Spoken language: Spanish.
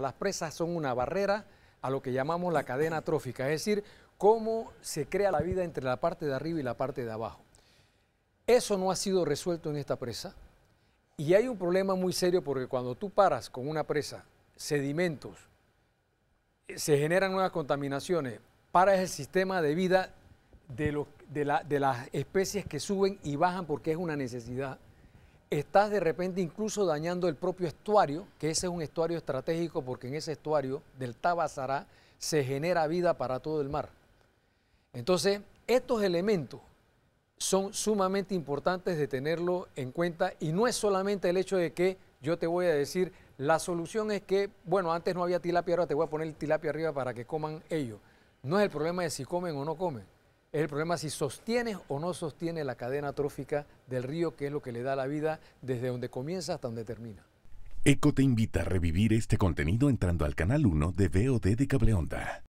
Las presas son una barrera a lo que llamamos la cadena trófica, es decir, cómo se crea la vida entre la parte de arriba y la parte de abajo. Eso no ha sido resuelto en esta presa y hay un problema muy serio porque cuando tú paras con una presa, sedimentos, eh, se generan nuevas contaminaciones, paras el sistema de vida de, de las especies que suben y bajan porque es una necesidad estás de repente incluso dañando el propio estuario, que ese es un estuario estratégico porque en ese estuario del Tabasará se genera vida para todo el mar. Entonces, estos elementos son sumamente importantes de tenerlo en cuenta y no es solamente el hecho de que yo te voy a decir, la solución es que, bueno, antes no había tilapia, ahora te voy a poner el tilapia arriba para que coman ellos. No es el problema de si comen o no comen el problema si sostiene o no sostiene la cadena trófica del río, que es lo que le da la vida desde donde comienza hasta donde termina. ECO te invita a revivir este contenido entrando al canal 1 de VOD de Cableonda.